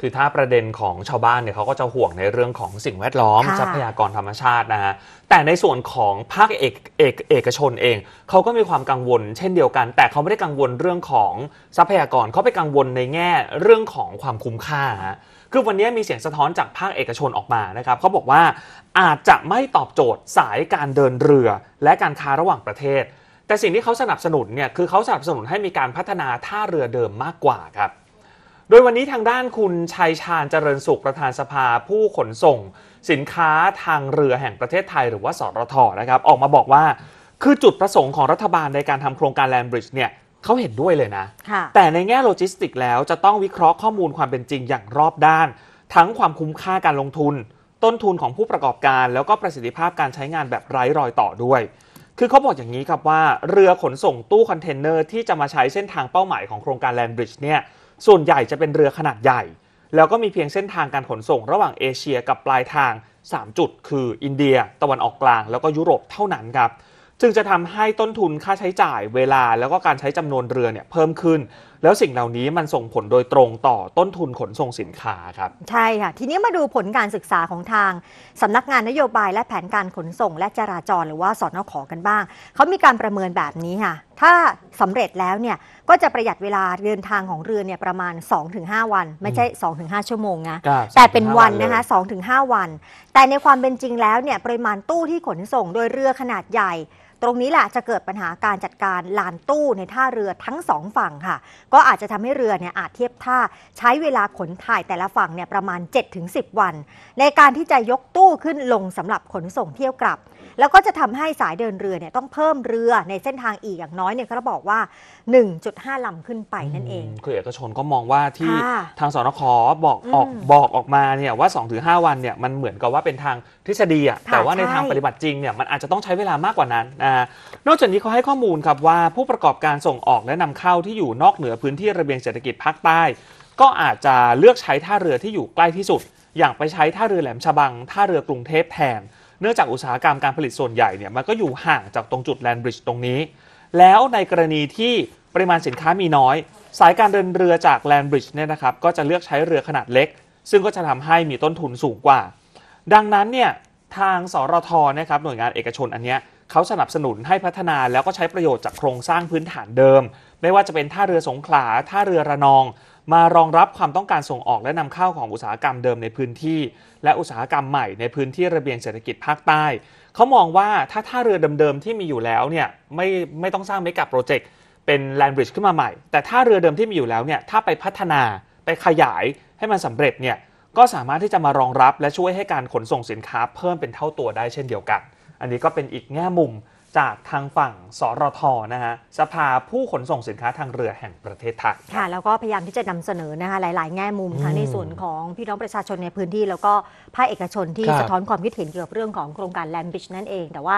คือถ้าประเด็นของชาวบ้านเนี่ยเขาก็จะห่วงในเรื่องของสิ่งแวดล้อมทรัพยากรธรรมชาตินะฮะแต่ในส่วนของภาคเอกเอกเอกชนเองเขาก็มีความกังวลเช่นเดียวกัน แต่เขาไม่ได้กังวลเรื่องของทรัพยากรเขาไปกังวลในแง่เรื่องของความคุ้มค่าคือวันนี้มีเสียงสะท้อนจากภาคเอกชนออกมานะครับเขาบอกว่าอาจจะไม่ตอบโจทย์สายการเดินเรือ และการค้าระหว่างประเทศ แต่สิ่งที่เขาสนับสนุนเนี่ยคือเขาสนับสนุนให้มีการพัฒนาท่าเรือเดิมมากกว่าครับโดยวันนี้ทางด้านคุณชัยชาญเจริญสุขประธานสภาผู้ขนส่ง สินค้าทางเรือแห่งประเทศไทยหรือว่า สรทนะครับ ออกมาบอกว่าคือจุดประสงค์ของรัฐบาลในการทำโครงการแลนบริดจ์เนี่ยเขาเห็นด้วยเลยนะแต่ในแง่โลจิสติกแล้วจะต้องวิเคราะห์ข้อมูลความเป็นจริงอย่างรอบด้าน ทั้งความคุ้มค่าการลงทุน ต้นทุนของผู้ประกอบการแล้วก็ประสิทธิภาพการใช้งานแบบไร้รอยต่อด้วย คือเขาบอกอย่างนี้ครับว่า เรือขนส่งตู้คอนเทนเนอร์ที่จะมาใช้เส้นทางเป้าหมายของโครงการแลนบริดจ์เนี่ยส่วนใหญ่จะเป็นเรือขนาดใหญ่ แล้วก็มีเพียงเส้นทางการขนส่งระหว่างเอเชียกับปลายทาง 3 จุด คือ อินเดีย ตะวันออกกลางแล้วก็ยุโรปเท่านั้นครับจึงจะทำให้ต้นทุนค่าใช้จ่ายเวลา แล้วก็การใช้จำนวนเรือเนี่ยเพิ่มขึ้น แล้วสิ่งเหล่านี้มันส่งผลโดยตรงต่อต้นทุนขนส่งสินค้าครับ ใช่ค่ะทีนี้มาดูผลการศึกษาของทาง สำนักงานนโยบายและแผนการขนส่งและจราจรหรือว่าสอนอขอกันบ้างเขามีการประเมินแบบนี้ค่ะถ้าสำเร็จแล้วเนี่ยก็จะประหยัดเวลาเดินทางของเรือเนี่ยประมาณ 2-5 วัน ไม่ใช่ 2-5 ชั่วโมงนะ แต่เป็นวันนะคะ2-5 วัน แต่ในความเป็นจริงแล้วเนี่ยปริมาณตู้ที่ขนส่งโดยเรือขนาดใหญ่ตรงนี้แหละจะเกิดปัญหาการจัดการลานตู้ในท่าเรือทั้งสองฝั่งค่ะก็อาจจะทำให้เรือเนี่ยอาจเทียบท่าใช้เวลาขนถ่ายแต่ละฝั่งเนี่ยประมาณ7-10 วัน ในการที่จะยกตู้ขึ้นลงสำหรับขนส่งเที่ยวกลับ แล้วก็จะทำให้สายเดินเรือเนี่ยต้องเพิ่มเรือในเส้นทางอีกอย่างน้อยเนี่ยเขาบอกว่า 1.5 ลำขึ้นไปนั่นเองคือเอกชนก็มองว่าที่ทางสนคบอกออกบอกออกมาเนี่ยว่า 2-5 วันเนี่ยมันเหมือนกับว่าเป็นทางทฤษฎีอะแต่ว่าในทางปฏิบัติจริงเนี่ยมันอาจจะต้องใช้เวลามากกว่านั้นนะะนอกจากนี้เขาให้ข้อมูลครับว่าผู้ประกอบการส่งออกและนำเข้าที่อยู่นอกเหนือพื้นที่ระเบียงเศรษฐกิจภาคใต้ก็อาจจะเลือกใช้ท่าเรือที่อยู่ใกล้ที่สุด อย่างไปใช้ท่าเรือแหลมฉบัง ท่าเรือกรุงเทพแทนเนื่องจากอุตสาหกรรมการผลิตส่วนใหญ่เนี่ยมันก็อยู่ห่างจากตรงจุดแลนบริดจ์ตรงนี้ แล้วในกรณีที่ปริมาณสินค้ามีน้อย สายการเดินเรือจากแลนบริดจ์เนี่ยนะครับก็จะเลือกใช้เรือขนาดเล็ก ซึ่งก็จะทำให้มีต้นทุนสูงกว่า ดังนั้นเนี่ยทางสรทนะครับหน่วยงานเอกชนอันเนี้ยเขาสนับสนุนให้พัฒนาแล้วก็ใช้ประโยชน์จากโครงสร้างพื้นฐานเดิม ไม่ว่าจะเป็นท่าเรือสงขลาท่าเรือระนอง มารองรับความต้องการส่งออกและนำเข้าของอุตสาหกรรมเดิมในพื้นที่ และอุตสาหกรรมใหม่ในพื้นที่ระเบียงเศรษฐกิจภาคใต้ เขามองว่าถ้าท่าเรือเดิมๆที่มีอยู่แล้วเนี่ยไม่ไม่ต้องสร้างเมกะโปรเจกต์เป็นแลนบริดจ์ขึ้นมาใหม่ แต่ท่าเรือเดิมที่มีอยู่แล้วเนี่ยถ้าไปพัฒนาไปขยายให้มันสำเร็จเนี่ยก็สามารถที่จะมารองรับและช่วยให้การขนส่งสินค้าเพิ่มเป็นเท่าตัวได้เช่นเดียวกันอันนี้ก็เป็นอีกแง่มุมจากทางฝั่งสรทนะฮะสภาผู้ขนส่งสินค้าทางเรือแห่งประเทศไทยค่ะ แล้วก็พยายามที่จะนำเสนอนะคะหลายๆ แง่มุมทั้งในส่วนของพี่น้องประชาชนในพื้นที่ แล้วก็ภาคเอกชนที่สะท้อนความคิดเห็นเกี่ยวกับเรื่องของโครงการแลนบิชนั่นเอง แต่ว่า